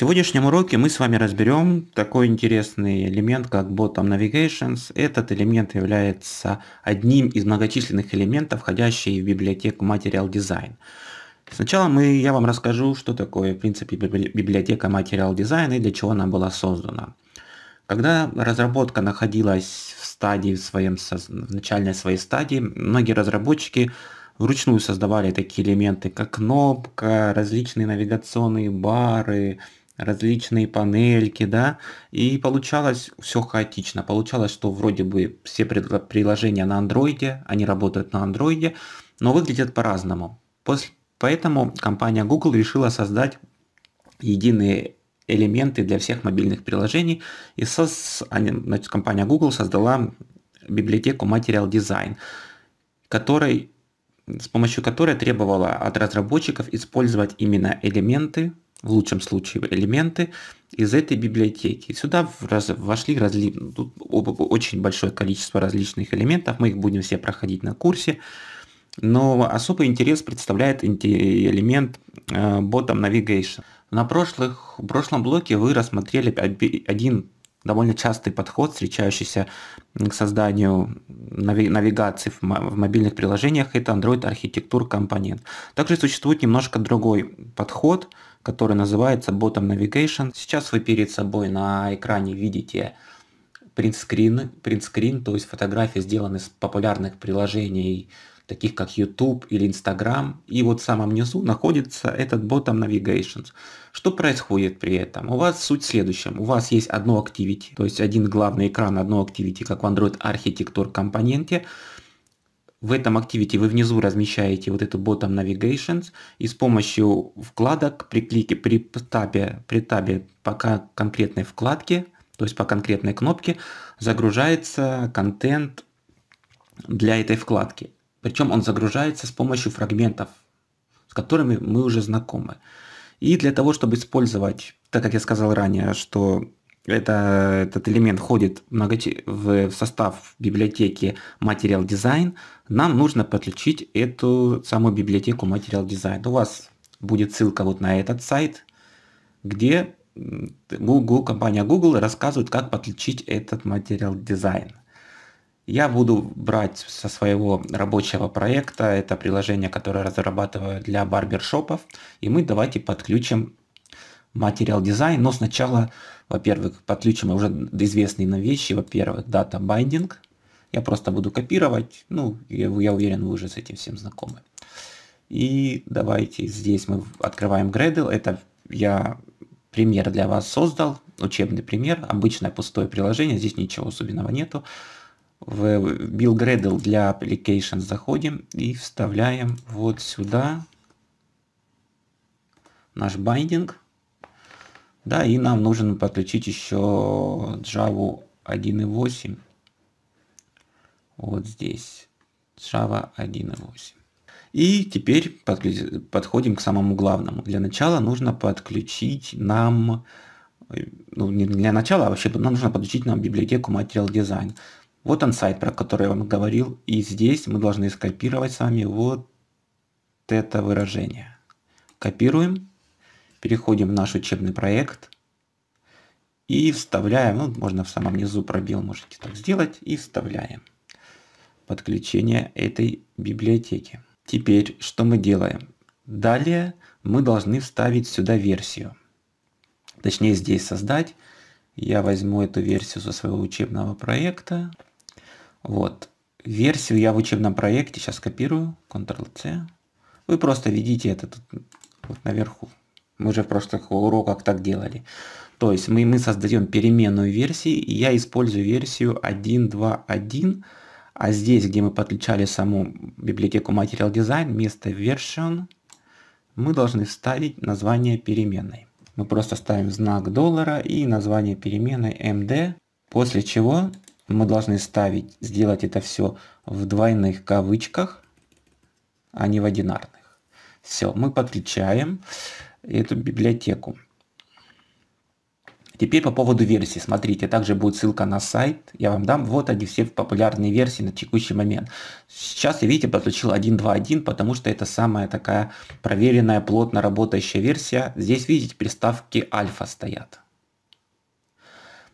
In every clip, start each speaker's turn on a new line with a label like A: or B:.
A: сегодняшнем уроке мы с вами разберем такой интересный элемент, как Bottom Navigations. Этот элемент является одним из многочисленных элементов, входящих в библиотеку Material Design. Сначала мы, я вам расскажу, что такое, в принципе, библиотека Material Design и для чего она была создана. Когда разработка находилась в стадии, в, своем, в начальной своей стадии, многие разработчики вручную создавали такие элементы, как кнопка, различные навигационные бары, различные панельки, да, и получалось все хаотично. Получалось, что вроде бы все приложения на андроиде, они работают на андроиде, но выглядят по-разному. поэтому компания Google решила создать единые элементы для всех мобильных приложений, и сос, значит, компания Google создала библиотеку Material Design, которой, с помощью которой требовала от разработчиков использовать именно элементы в лучшем случае, элементы из этой библиотеки. Сюда вошли разли... Тут очень большое количество различных элементов, мы их будем все проходить на курсе, но особый интерес представляет элемент э, Bottom Navigation. На прошлых, в прошлом блоке вы рассмотрели один довольно частый подход, встречающийся к созданию нави навигации в, в мобильных приложениях, это Android архитектур компонент. Также существует немножко другой подход, который называется Bottom Navigation. Сейчас вы перед собой на экране видите принтскрин, принтскрин то есть фотографии, сделаны с популярных приложений таких как YouTube или Instagram. И вот в самом низу находится этот Bottom Navigations. Что происходит при этом? У вас суть в следующем. У вас есть одно Activity, то есть один главный экран, одно Activity, как в Android Architecture компоненте. В этом Activity вы внизу размещаете вот эту Bottom Navigations и с помощью вкладок при клике, при табе, при табе пока конкретной вкладки то есть по конкретной кнопке, загружается контент для этой вкладки. Причем он загружается с помощью фрагментов, с которыми мы уже знакомы. И для того, чтобы использовать, так как я сказал ранее, что это, этот элемент входит в состав библиотеки Material Design, нам нужно подключить эту самую библиотеку Material Design. У вас будет ссылка вот на этот сайт, где Google, компания Google рассказывает, как подключить этот Material Design. Я буду брать со своего рабочего проекта, это приложение, которое разрабатываю для барбершопов, и мы давайте подключим материал дизайн, но сначала, во-первых, подключим уже известные нам вещи, во-первых, дата binding, я просто буду копировать, ну, я, я уверен, вы уже с этим всем знакомы. И давайте здесь мы открываем Gradle, это я пример для вас создал, учебный пример, обычное пустое приложение, здесь ничего особенного нету в Build.gradle для Application заходим и вставляем вот сюда наш байдинг. Да, и нам нужно подключить еще Java 1.8. Вот здесь. Java 1.8. И теперь подходим к самому главному. Для начала нужно подключить нам, э, ну не для начала, а вообще нам нужно подключить нам библиотеку Material Design. Вот он сайт, про который я вам говорил. И здесь мы должны скопировать с вами вот это выражение. Копируем, переходим в наш учебный проект и вставляем, ну, можно в самом низу пробел, можете так сделать, и вставляем подключение этой библиотеки. Теперь что мы делаем? Далее мы должны вставить сюда версию. Точнее здесь создать. Я возьму эту версию со своего учебного проекта. Вот. Версию я в учебном проекте сейчас копирую. Ctrl-C. Вы просто видите это тут, вот наверху. Мы же в прошлых уроках так делали. То есть мы, мы создаем переменную версии, и я использую версию 1.2.1, а здесь, где мы подключали саму библиотеку Material Design, вместо version мы должны вставить название переменной. Мы просто ставим знак доллара и название переменной MD, после чего мы должны ставить, сделать это все в двойных кавычках, а не в одинарных. Все, мы подключаем эту библиотеку. Теперь по поводу версии. Смотрите, также будет ссылка на сайт. Я вам дам вот они все популярные версии на текущий момент. Сейчас, видите, подключил 1.2.1, потому что это самая такая проверенная, плотно работающая версия. Здесь, видите, приставки альфа стоят.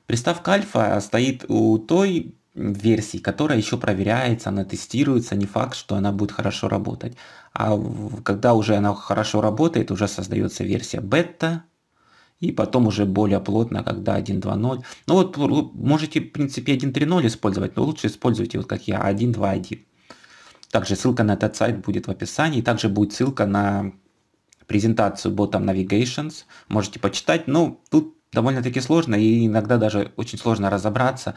A: Приставка альфа стоит у той версии, которая еще проверяется, она тестируется, не факт, что она будет хорошо работать. А когда уже она хорошо работает, уже создается версия бета, и потом уже более плотно, когда 1.2.0. Ну вот можете, в принципе, 1.3.0 использовать, но лучше используйте, вот как я, 1.2.1. Также ссылка на этот сайт будет в описании, также будет ссылка на презентацию Bottom Navigations, можете почитать, но ну, тут довольно-таки сложно и иногда даже очень сложно разобраться,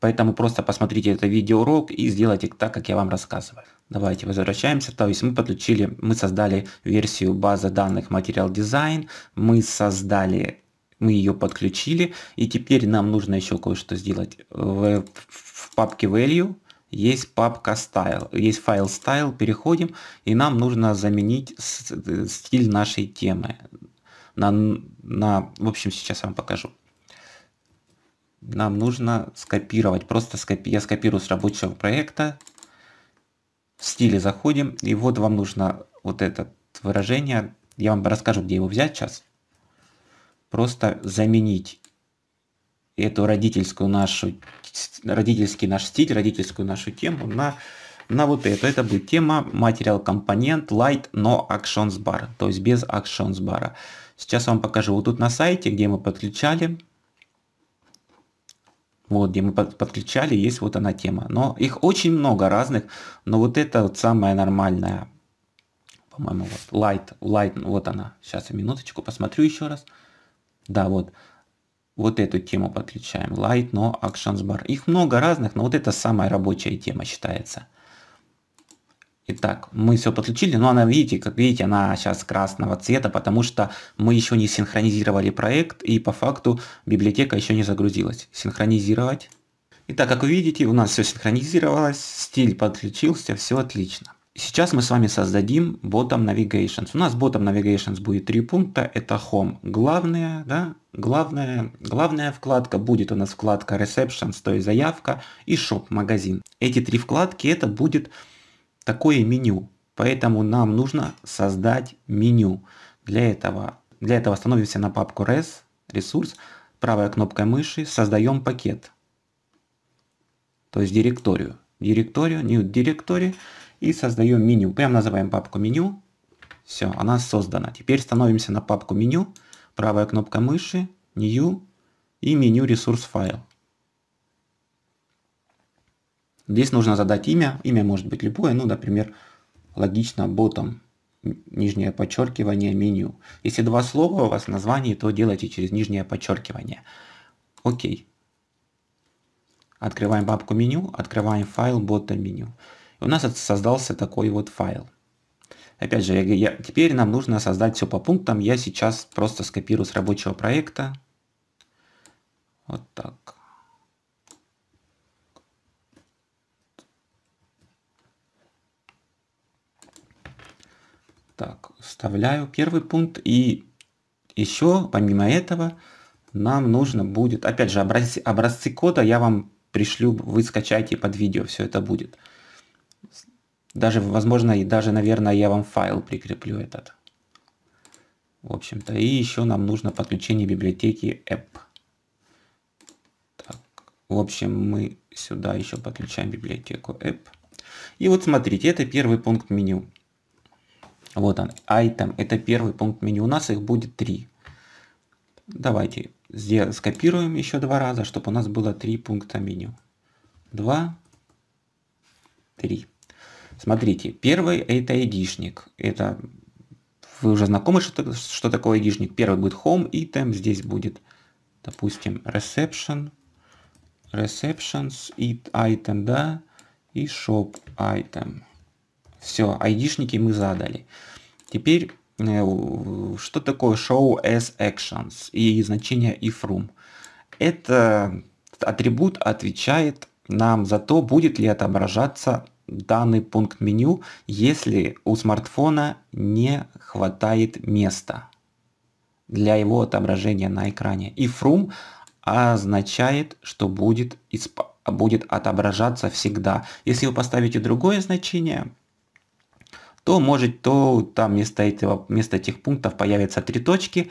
A: поэтому просто посмотрите это видеоурок и сделайте так, как я вам рассказываю. Давайте возвращаемся, то есть мы подключили, мы создали версию базы данных Material Design, мы создали мы ее подключили, и теперь нам нужно еще кое-что сделать. В, в папке value есть папка style, есть файл style, переходим, и нам нужно заменить э, стиль нашей темы. На, на, в общем, сейчас я вам покажу. Нам нужно скопировать. Просто скопи, я скопирую с рабочего проекта. В стиле заходим. И вот вам нужно вот это выражение. Я вам расскажу, где его взять сейчас. Просто заменить эту родительскую нашу, родительский наш стиль, родительскую нашу тему на на вот это. Это будет тема материал компонент light, но actions bar, то есть без actions bar. Сейчас вам покажу. Вот тут на сайте, где мы подключали. Вот, где мы подключали, есть вот она тема. Но их очень много разных, но вот это вот самая нормальная. По-моему, вот Light, Light, вот она. Сейчас я минуточку посмотрю еще раз. Да, вот. Вот эту тему подключаем. Light, но Actions Bar. Их много разных, но вот это самая рабочая тема считается. Итак, мы все подключили, но она, видите, как видите, она сейчас красного цвета, потому что мы еще не синхронизировали проект, и по факту библиотека еще не загрузилась. Синхронизировать. Итак, как вы видите, у нас все синхронизировалось, стиль подключился, все отлично. Сейчас мы с вами создадим Bottom Navigations. У нас Bottom Navigations будет три пункта. Это Home. Главное, да, главная, главная вкладка будет у нас вкладка Receptions, то есть заявка, и Shop, магазин. Эти три вкладки это будет такое меню. Поэтому нам нужно создать меню. Для этого, для этого становимся на папку res, ресурс, правой кнопкой мыши создаем пакет, то есть директорию. Директорию, new directory и создаем меню. Прям называем папку меню. Все, она создана. Теперь становимся на папку меню, правая кнопка мыши, new и меню ресурс файл. Здесь нужно задать имя. Имя может быть любое, ну, например, логично ботом, нижнее подчеркивание, меню. Если два слова у вас в названии, то делайте через нижнее подчеркивание. Окей. Открываем папку меню, открываем файл бота меню. у нас создался такой вот файл. Опять же, я, я, теперь нам нужно создать все по пунктам. Я сейчас просто скопирую с рабочего проекта. Вот так. Так, вставляю первый пункт. И еще, помимо этого, нам нужно будет, опять же, образцы, образцы кода я вам пришлю, вы скачайте под видео, все это будет. Даже, возможно, и даже, наверное, я вам файл прикреплю этот. В общем-то, и еще нам нужно подключение библиотеки app. Так, в общем, мы сюда еще подключаем библиотеку app. И вот смотрите, это первый пункт меню. Вот он, item, это первый пункт меню. У нас их будет три. Давайте скопируем еще два раза, чтобы у нас было три пункта меню. Два, три. Смотрите, первый это айдишник. Это вы уже знакомы, что, что такое айдишник. Первый будет home item, здесь будет, допустим, reception, receptions, it item, да, и shop item. Все, айдишники мы задали. Теперь, э, что такое show as actions и значение if room? Это атрибут отвечает нам за то, будет ли отображаться данный пункт меню, если у смартфона не хватает места для его отображения на экране. И from означает, что будет, будет отображаться всегда. Если вы поставите другое значение, то может, то там вместо, этого, вместо этих пунктов появятся три точки,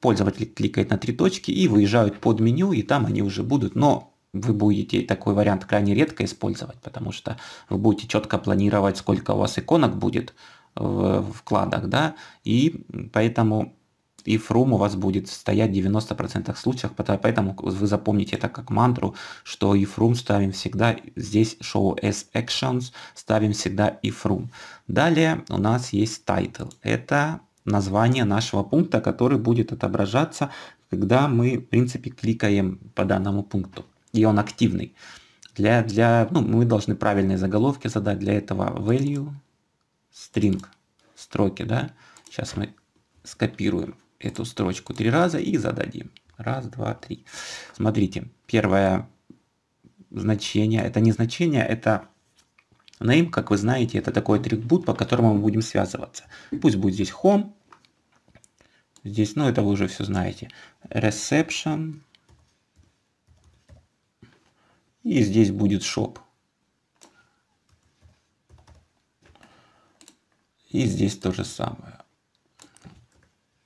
A: пользователь кликает на три точки и выезжают под меню, и там они уже будут, но вы будете такой вариант крайне редко использовать, потому что вы будете четко планировать, сколько у вас иконок будет в вкладах, да, и поэтому и фрум у вас будет стоять в 90% случаях, поэтому вы запомните это как мантру, что и фрум ставим всегда, здесь show as actions, ставим всегда и фрум. Далее у нас есть title, это название нашего пункта, который будет отображаться, когда мы, в принципе, кликаем по данному пункту, и он активный. Для, для, ну, мы должны правильные заголовки задать, для этого value, string, строки, да, сейчас мы скопируем эту строчку три раза и зададим. Раз, два, три. Смотрите, первое значение, это не значение, это name, как вы знаете, это такой атрибут, по которому мы будем связываться. Пусть будет здесь home, здесь, ну это вы уже все знаете, reception, и здесь будет shop. И здесь то же самое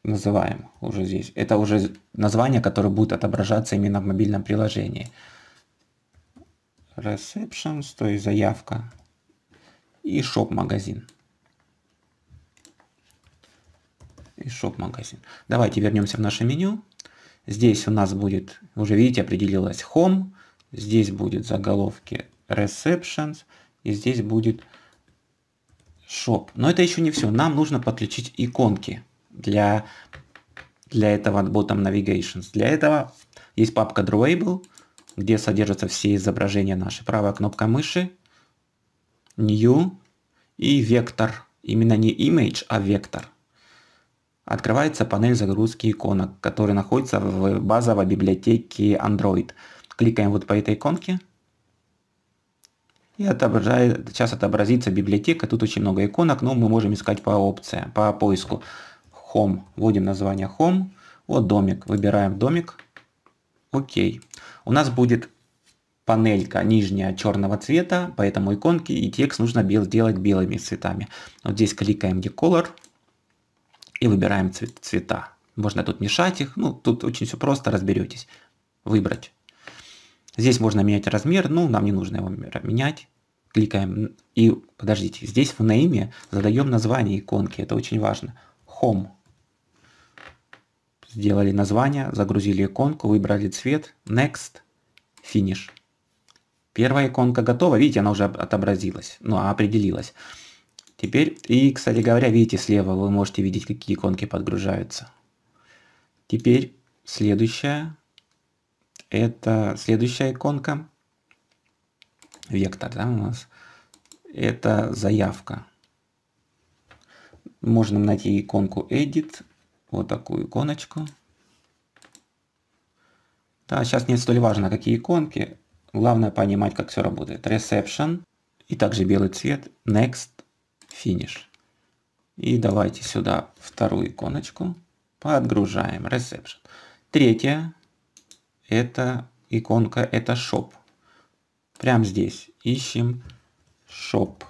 A: называем уже здесь. Это уже название, которое будет отображаться именно в мобильном приложении. Receptions, то есть заявка. И шоп-магазин. И шоп-магазин. Давайте вернемся в наше меню. Здесь у нас будет, уже видите, определилось Home. Здесь будет заголовки Receptions. И здесь будет Shop. Но это еще не все. Нам нужно подключить иконки для, для этого bottom navigations. Для этого есть папка drawable, где содержатся все изображения наши. Правая кнопка мыши, new и вектор. Именно не image, а вектор. Открывается панель загрузки иконок, которая находится в базовой библиотеке Android. Кликаем вот по этой иконке. И отображает, сейчас отобразится библиотека. Тут очень много иконок, но мы можем искать по опциям, по поиску home. Вводим название home. Вот домик. Выбираем домик. Окей. У нас будет панелька нижняя черного цвета, поэтому иконки и текст нужно бел делать белыми цветами. Вот здесь кликаем где color и выбираем цвет, цвета. Можно тут мешать их, ну тут очень все просто, разберетесь. Выбрать. Здесь можно менять размер, ну нам не нужно его менять. Кликаем и подождите, здесь в name задаем название иконки, это очень важно. Home сделали название, загрузили иконку, выбрали цвет, Next, Finish. Первая иконка готова, видите, она уже отобразилась, ну, а, определилась. Теперь, и, кстати говоря, видите, слева вы можете видеть, какие иконки подгружаются. Теперь следующая, это следующая иконка, вектор, да, у нас, это заявка. Можно найти иконку Edit, вот такую иконочку. Да, сейчас не столь важно, какие иконки. Главное понимать, как все работает. Reception. И также белый цвет. Next. Finish. И давайте сюда вторую иконочку. Подгружаем. Reception. Третья. Это иконка. Это Shop. Прям здесь. Ищем Shop.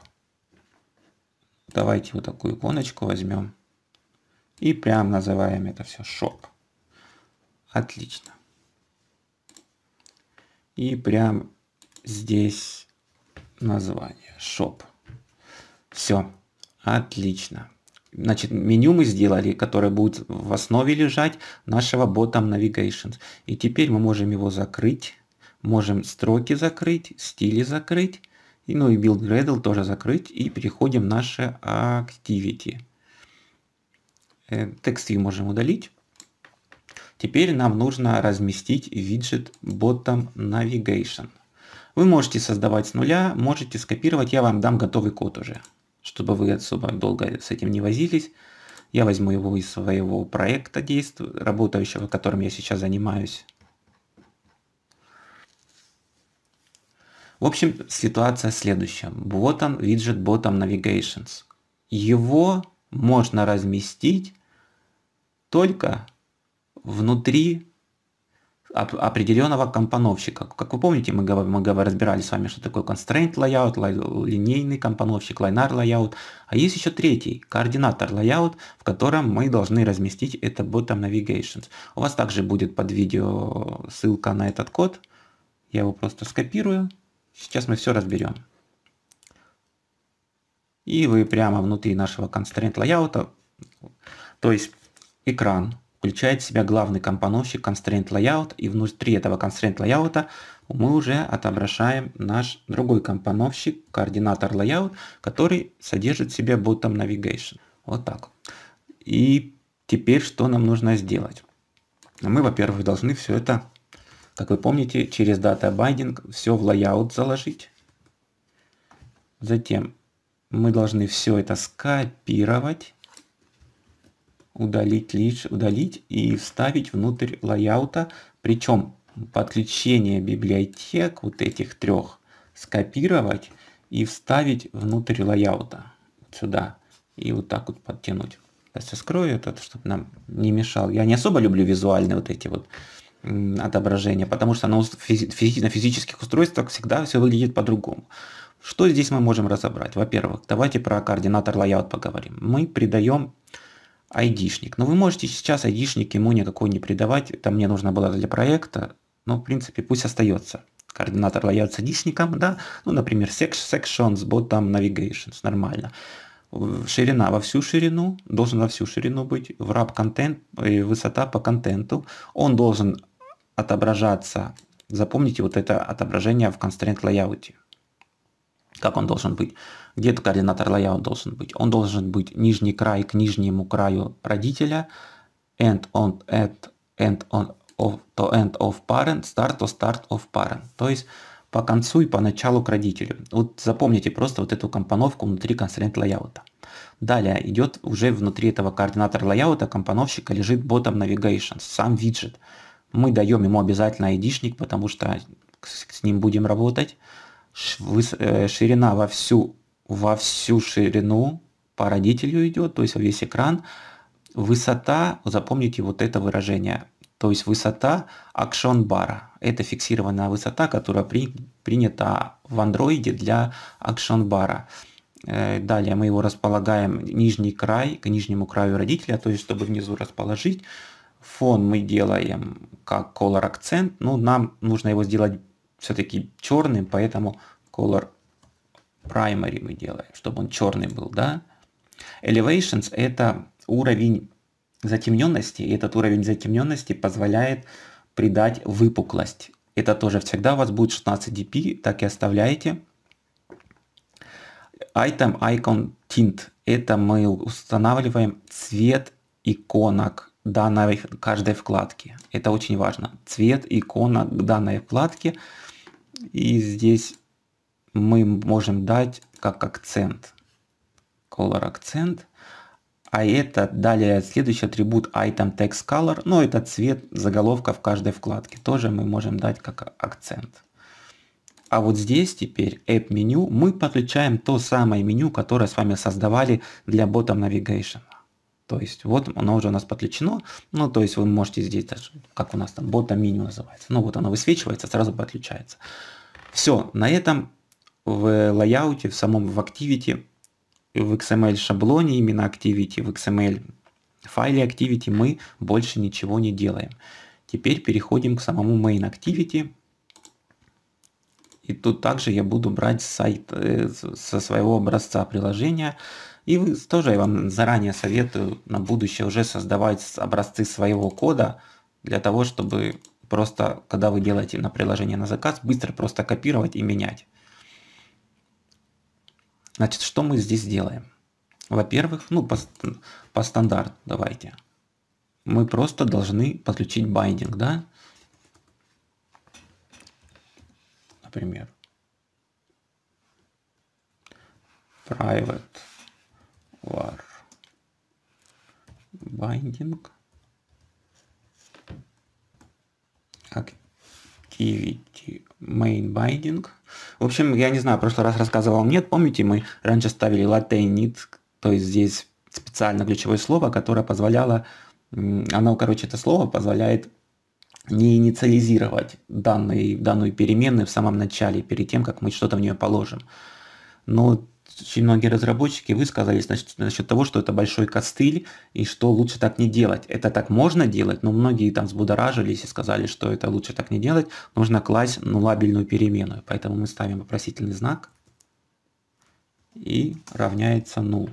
A: Давайте вот такую иконочку возьмем. И прям называем это все shop. Отлично. И прям здесь название shop. Все. Отлично. Значит, меню мы сделали, которое будет в основе лежать нашего Bottom Navigation. И теперь мы можем его закрыть. Можем строки закрыть, стили закрыть. И, ну и Build Gradle тоже закрыть. И переходим в наше Activity. TextView э, можем удалить. Теперь нам нужно разместить виджет Bottom Navigation. Вы можете создавать с нуля, можете скопировать, я вам дам готовый код уже, чтобы вы особо долго с этим не возились. Я возьму его из своего проекта действ... работающего, которым я сейчас занимаюсь. В общем, ситуация следующая. Вот он, виджет Bottom Navigations. Его можно разместить только внутри определенного компоновщика. Как вы помните, мы, мы разбирали с вами, что такое constraint layout, линейный компоновщик, linear layout. А есть еще третий, координатор layout, в котором мы должны разместить это bottom navigations. У вас также будет под видео ссылка на этот код. Я его просто скопирую. Сейчас мы все разберем. И вы прямо внутри нашего constraint layout, то есть экран включает в себя главный компоновщик constraint layout, и внутри этого constraint layout мы уже отображаем наш другой компоновщик, координатор layout, который содержит в себе bottom navigation. Вот так. И теперь что нам нужно сделать? Мы, во-первых, должны все это, как вы помните, через data binding все в layout заложить. Затем мы должны все это скопировать, удалить лишь, удалить и вставить внутрь лайаута. Причем подключение библиотек вот этих трех скопировать и вставить внутрь лайаута сюда и вот так вот подтянуть. Сейчас скрою этот, чтобы нам не мешал. Я не особо люблю визуальные вот эти вот отображения, потому что на физи на физических устройствах всегда все выглядит по-другому. Что здесь мы можем разобрать? Во-первых, давайте про координатор layout поговорим. Мы придаем айдишник. Но ну, вы можете сейчас айдишник ему никакой не придавать. Это мне нужно было для проекта. Но, ну, в принципе, пусть остается. Координатор layout с айдишником, да. Ну, например, sections, bot там navigations. Нормально. Ширина во всю ширину, должен во всю ширину быть, wrap контент, э, высота по контенту. Он должен отображаться, запомните вот это отображение в constraint layout. Как он должен быть? Где этот координатор layout должен быть? Он должен быть нижний край к нижнему краю родителя, end on at end on of to end of parent, start to start of parent. То есть по концу и по началу к родителю. Вот запомните просто вот эту компоновку внутри констрент лайаута. Далее идет уже внутри этого координатора лайаута компоновщика лежит bottom navigation, сам виджет. Мы даем ему обязательно id потому что с, с ним будем работать. Э, ширина во всю, во всю ширину по родителю идет, то есть во весь экран. Высота, запомните вот это выражение, то есть высота акшон бара. Это фиксированная высота, которая при, принята в андроиде для акшон бара. Э, далее мы его располагаем нижний край к нижнему краю родителя, то есть чтобы внизу расположить. Фон мы делаем как color акцент, но нам нужно его сделать все-таки черный, поэтому color primary мы делаем, чтобы он черный был, да. Elevations это уровень затемненности, и этот уровень затемненности позволяет придать выпуклость. Это тоже всегда у вас будет 16 dp, так и оставляете. Item Icon Tint. Это мы устанавливаем цвет иконок данной каждой вкладки. Это очень важно. Цвет, икона данной вкладки. И здесь мы можем дать как акцент. Color акцент. А это далее следующий атрибут item text color. Но ну, это цвет заголовка в каждой вкладке. Тоже мы можем дать как акцент. А вот здесь теперь App меню мы подключаем то самое меню, которое с вами создавали для Bottom Navigation. То есть вот оно уже у нас подключено. Ну, то есть вы можете здесь даже, как у нас там, бота меню называется. Ну, вот оно высвечивается, сразу подключается. Все, на этом в лайауте, в самом в Activity, в XML шаблоне, именно Activity, в XML файле Activity мы больше ничего не делаем. Теперь переходим к самому main Activity. И тут также я буду брать сайт э, со своего образца приложения и вы тоже я вам заранее советую на будущее уже создавать образцы своего кода для того, чтобы просто, когда вы делаете на приложение на заказ, быстро просто копировать и менять. Значит, что мы здесь делаем? Во-первых, ну по, по стандарту давайте. Мы просто должны подключить байдинг, да? Например. Private var binding activity main binding. В общем, я не знаю, в прошлый раз рассказывал нет. Помните, мы раньше ставили latte init, то есть здесь специально ключевое слово, которое позволяло, оно, короче, это слово позволяет не инициализировать данные данную переменную в самом начале, перед тем, как мы что-то в нее положим. Но очень многие разработчики высказались насчет, насчет того, что это большой костыль и что лучше так не делать. Это так можно делать, но многие там взбудоражились и сказали, что это лучше так не делать. Нужно класть нулабельную переменную. Поэтому мы ставим вопросительный знак и равняется ну.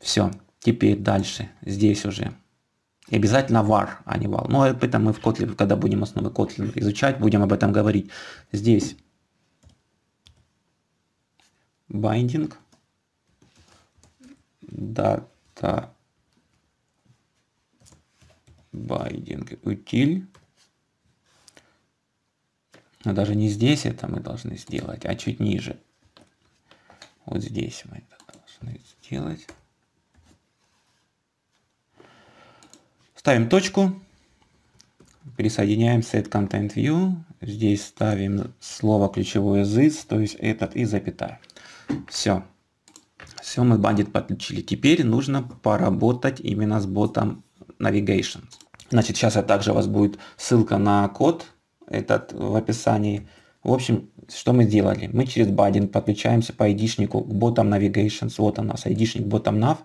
A: Все, теперь дальше, здесь уже. И обязательно var, а не val. Но ну, об этом мы в Kotlin, когда будем основы Kotlin изучать, будем об этом говорить. Здесь binding data binding утиль. Но даже не здесь это мы должны сделать, а чуть ниже. Вот здесь мы это должны сделать. Ставим точку. Пересоединяем set content view. Здесь ставим слово ключевое this, то есть этот и запятая. Все. Все, мы бандит подключили. Теперь нужно поработать именно с ботом Navigation. Значит, сейчас я также у вас будет ссылка на код этот в описании. В общем, что мы сделали? Мы через Бадин подключаемся по ID-шнику к ботам Navigation. Вот у нас ID-шник ботом nav.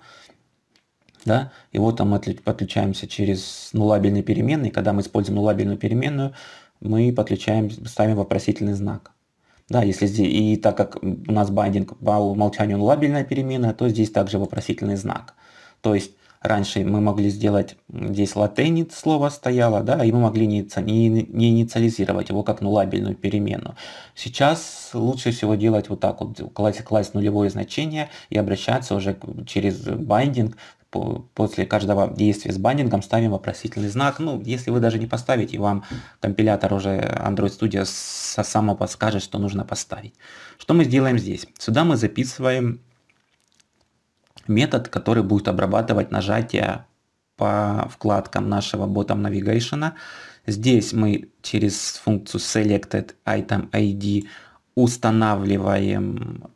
A: Да? И вот там мы подключаемся через нулабельные переменные. Когда мы используем нулабельную переменную, мы подключаем, ставим вопросительный знак. Да, если здесь, и так как у нас байдинг по умолчанию лабельная переменная, то здесь также вопросительный знак. То есть раньше мы могли сделать, здесь латенит слово стояло, да, и мы могли не, не, не инициализировать его как нулабельную переменную. Сейчас лучше всего делать вот так вот, класть, класть нулевое значение и обращаться уже через байдинг после каждого действия с бандингом ставим вопросительный знак. Ну, если вы даже не поставите, вам компилятор уже Android Studio само подскажет, что нужно поставить. Что мы сделаем здесь? Сюда мы записываем метод, который будет обрабатывать нажатие по вкладкам нашего Bottom Navigation. Здесь мы через функцию selected item ID устанавливаем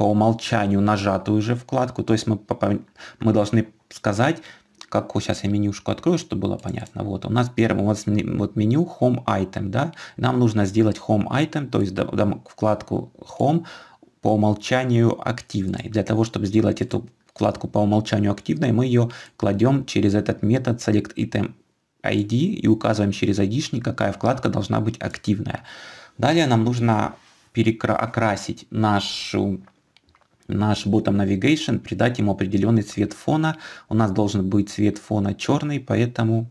A: по умолчанию нажатую уже вкладку. То есть мы, мы должны сказать, как сейчас я менюшку открою, чтобы было понятно. Вот у нас первый, у вот меню Home Item, да. Нам нужно сделать Home Item, то есть дам вкладку Home по умолчанию активной. Для того, чтобы сделать эту вкладку по умолчанию активной, мы ее кладем через этот метод Select Item ID и указываем через ID, какая вкладка должна быть активная. Далее нам нужно переокрасить нашу наш bottom navigation, придать ему определенный цвет фона. У нас должен быть цвет фона черный, поэтому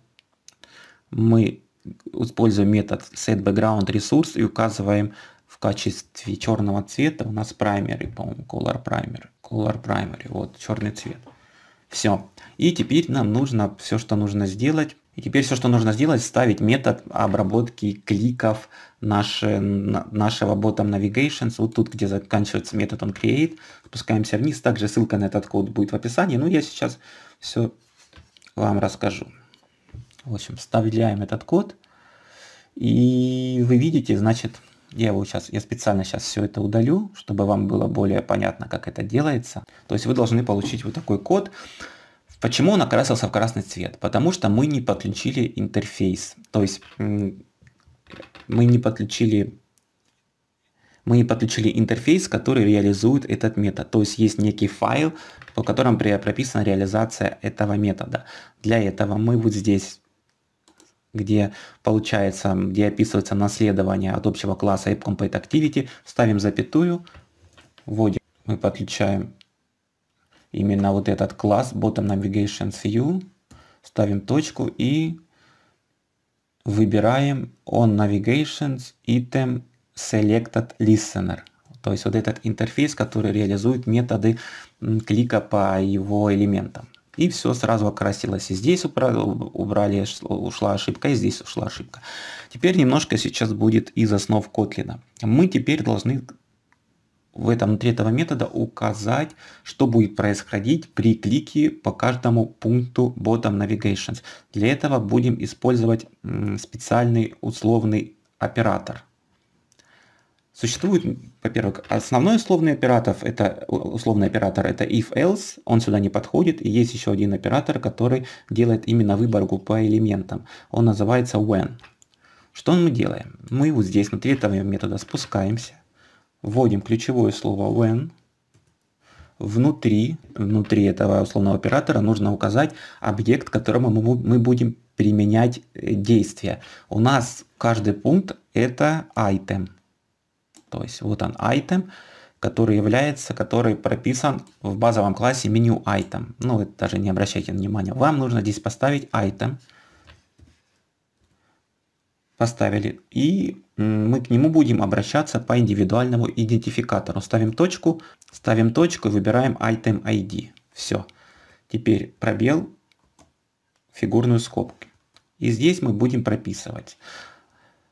A: мы используем метод setBackgroundResource и указываем в качестве черного цвета у нас primary, по-моему, color primary, color primary, вот черный цвет. Все. И теперь нам нужно все, что нужно сделать, и теперь все, что нужно сделать, ставить метод обработки кликов наши, нашего bottom navigations. Вот тут, где заканчивается метод onCreate, спускаемся вниз. Также ссылка на этот код будет в описании. Ну, я сейчас все вам расскажу. В общем, вставляем этот код. И вы видите, значит, я его сейчас, я специально сейчас все это удалю, чтобы вам было более понятно, как это делается. То есть вы должны получить вот такой код. Почему он окрасился в красный цвет? Потому что мы не подключили интерфейс, то есть мы не подключили мы не подключили интерфейс, который реализует этот метод. То есть есть некий файл, по которому прописана реализация этого метода. Для этого мы вот здесь где получается, где описывается наследование от общего класса AppCompatActivity, ставим запятую, вводим, мы подключаем именно вот этот класс Bottom Navigation View, ставим точку и выбираем On Navigations Item Selected Listener. То есть вот этот интерфейс, который реализует методы клика по его элементам. И все сразу окрасилось. И здесь убрали, ушла ошибка, и здесь ушла ошибка. Теперь немножко сейчас будет из основ Kotlin. Мы теперь должны в этом внутри этого метода указать, что будет происходить при клике по каждому пункту bottom navigations. Для этого будем использовать специальный условный оператор. Существует, во-первых, основной условный оператор, это условный оператор, это if-else, он сюда не подходит, и есть еще один оператор, который делает именно выборку по элементам. Он называется when. Что мы делаем? Мы вот здесь, внутри этого метода, спускаемся, вводим ключевое слово when. Внутри, внутри этого условного оператора нужно указать объект, которому мы будем применять э, действие. У нас каждый пункт это item. То есть вот он item, который является, который прописан в базовом классе меню item. Ну, это даже не обращайте внимания. Вам нужно здесь поставить item поставили. И мы к нему будем обращаться по индивидуальному идентификатору. Ставим точку, ставим точку и выбираем Item ID. Все. Теперь пробел, фигурную скобку. И здесь мы будем прописывать.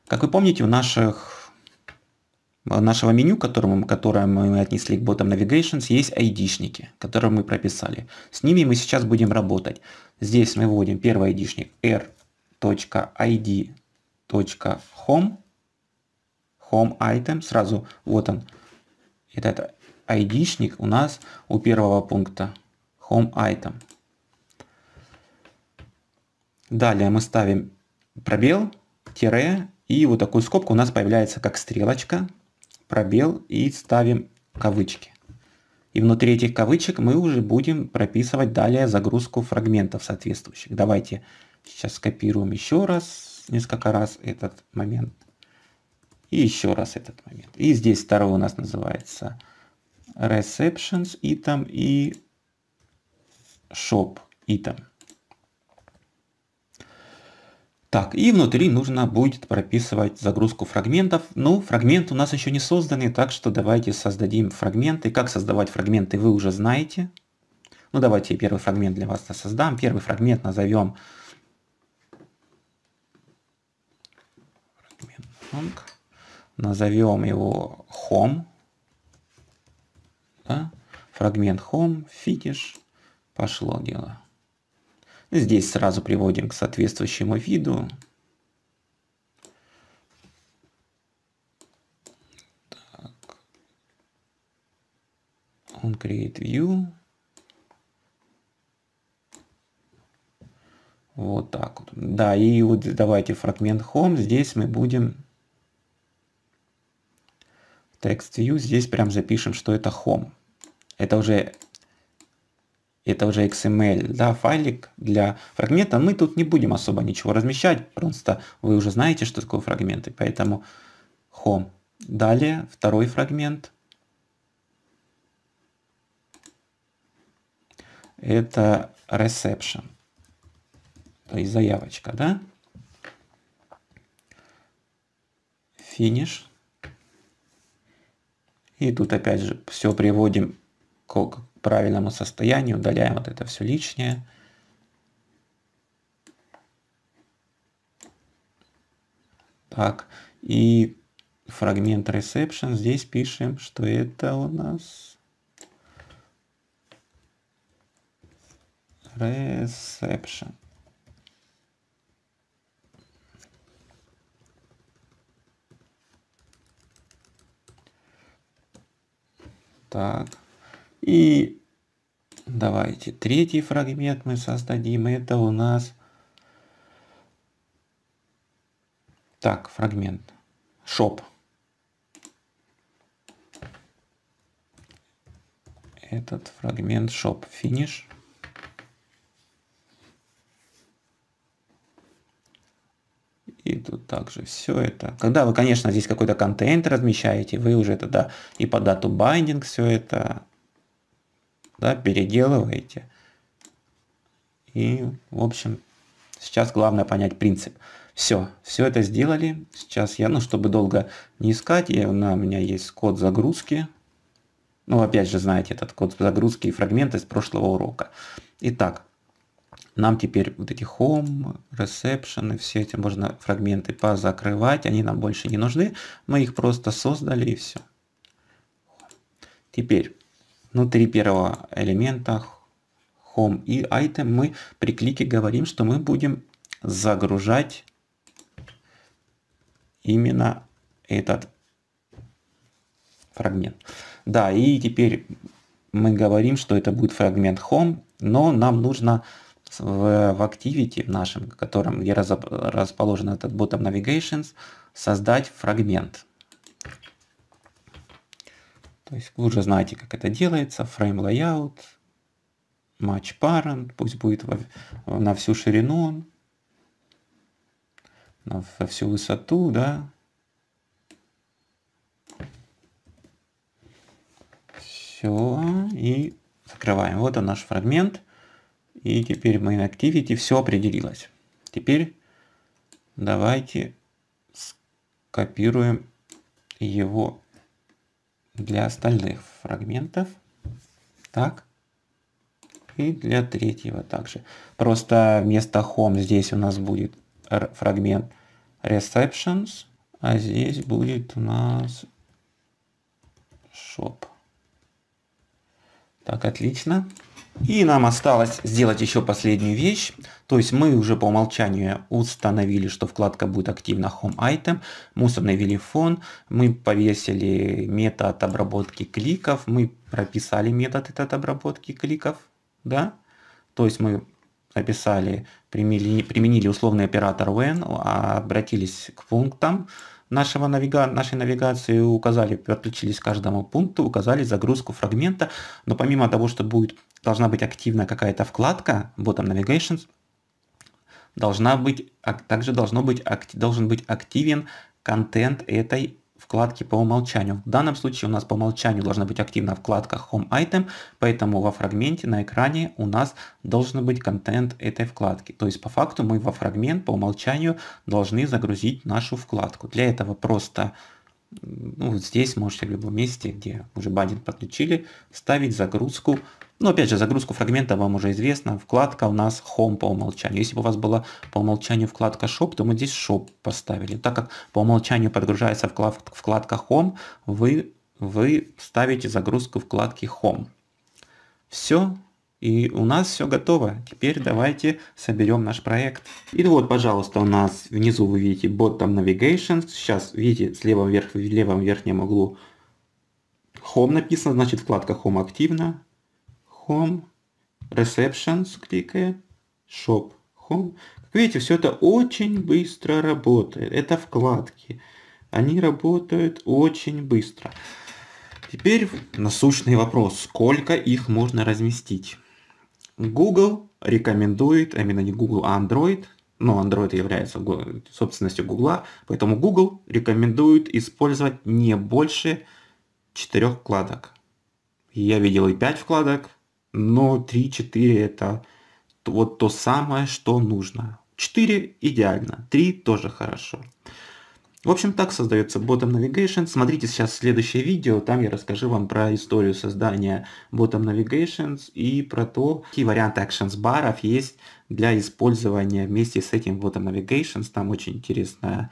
A: Как вы помните, у наших, нашего меню, которому, которое мы отнесли к Bottom Navigations, есть id которые мы прописали. С ними мы сейчас будем работать. Здесь мы вводим первый ID-шник r.id home, home item, сразу вот он, этот ID-шник у нас у первого пункта, home item. Далее мы ставим пробел, тире, и вот такую скобку у нас появляется как стрелочка, пробел, и ставим кавычки. И внутри этих кавычек мы уже будем прописывать далее загрузку фрагментов соответствующих. Давайте сейчас скопируем еще раз, несколько раз этот момент. И еще раз этот момент. И здесь второй у нас называется receptions item и shop item. Так, и внутри нужно будет прописывать загрузку фрагментов. Ну, фрагменты у нас еще не созданы, так что давайте создадим фрагменты. Как создавать фрагменты вы уже знаете. Ну, давайте я первый фрагмент для вас создам. Первый фрагмент назовем func, назовем его home, да? фрагмент home, фитиш, пошло дело. Здесь сразу приводим к соответствующему виду. Так. Он create view. Вот так вот. Да, и вот давайте фрагмент home. Здесь мы будем view здесь прям запишем, что это home. Это уже, это уже XML, да, файлик для фрагмента. Мы тут не будем особо ничего размещать, просто вы уже знаете, что такое фрагменты, поэтому home. Далее второй фрагмент. Это reception, то есть заявочка, да? Finish. И тут опять же все приводим к правильному состоянию, удаляем вот это все лишнее. Так, и фрагмент reception здесь пишем, что это у нас reception. Так. И давайте третий фрагмент мы создадим. Это у нас... Так, фрагмент. Шоп. Этот фрагмент shop finish. И тут также, все это. Когда вы, конечно, здесь какой-то контент размещаете, вы уже тогда и по дату binding все это да, переделываете. И, в общем, сейчас главное понять принцип. Все, все это сделали. Сейчас я, ну, чтобы долго не искать, я, у меня есть код загрузки. Ну, опять же, знаете, этот код загрузки и фрагменты из прошлого урока. Итак, нам теперь вот эти home, reception, все эти можно фрагменты позакрывать, они нам больше не нужны. Мы их просто создали и все. Теперь внутри первого элемента home и item мы при клике говорим, что мы будем загружать именно этот фрагмент. Да, и теперь мы говорим, что это будет фрагмент home, но нам нужно в, в Activity, в нашем, в котором, где раз, расположен этот Bottom Navigations, создать фрагмент. То есть вы уже знаете, как это делается. Frame Layout, Match Parent, пусть будет во, на всю ширину, на, во всю высоту, да. Все, и закрываем. Вот он наш фрагмент. И теперь main activity все определилось. Теперь давайте скопируем его для остальных фрагментов. Так. И для третьего также. Просто вместо home здесь у нас будет фрагмент receptions, а здесь будет у нас shop. Так, отлично. И нам осталось сделать еще последнюю вещь. То есть мы уже по умолчанию установили, что вкладка будет активна Home Item. Мы установили фон, мы повесили метод обработки кликов, мы прописали метод этот обработки кликов. Да? То есть мы написали применили, применили условный оператор when, а обратились к пунктам, нашего навига... нашей навигации указали, подключились к каждому пункту, указали загрузку фрагмента, но помимо того, что будет, должна быть активна какая-то вкладка, bottom navigations, должна быть, а также должно быть, должен быть активен контент этой вкладки по умолчанию. В данном случае у нас по умолчанию должна быть активна вкладка Home Item, поэтому во фрагменте на экране у нас должен быть контент этой вкладки. То есть по факту мы во фрагмент по умолчанию должны загрузить нашу вкладку. Для этого просто ну, вот здесь можете в любом месте, где уже баддинг подключили, ставить загрузку но ну, опять же, загрузку фрагмента вам уже известно. Вкладка у нас Home по умолчанию. Если бы у вас была по умолчанию вкладка Shop, то мы здесь Shop поставили. Так как по умолчанию подгружается вкладка Home, вы, вы ставите загрузку вкладки Home. Все, и у нас все готово. Теперь давайте соберем наш проект. И вот, пожалуйста, у нас внизу вы видите Bottom Navigation. Сейчас видите в левом, в левом верхнем углу Home написано, значит вкладка Home активна. Home, Receptions кликаем, Shop, Home. Как видите, все это очень быстро работает. Это вкладки. Они работают очень быстро. Теперь насущный вопрос. Сколько их можно разместить? Google рекомендует, а именно не Google, а Android, но ну, Android является собственностью Google, поэтому Google рекомендует использовать не больше 4 вкладок. Я видел и 5 вкладок, но 3-4 это вот то самое, что нужно. 4 идеально, 3 тоже хорошо. В общем, так создается Bottom Navigation. Смотрите сейчас следующее видео, там я расскажу вам про историю создания Bottom Navigations и про то, какие варианты Actions баров есть для использования вместе с этим Bottom Navigations. Там очень интересная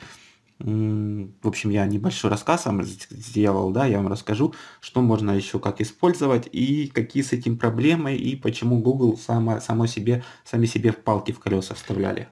A: в общем, я небольшой рассказ вам сделал, да, я вам расскажу, что можно еще как использовать и какие с этим проблемы и почему Google само, само себе, сами себе в палки в колеса вставляли.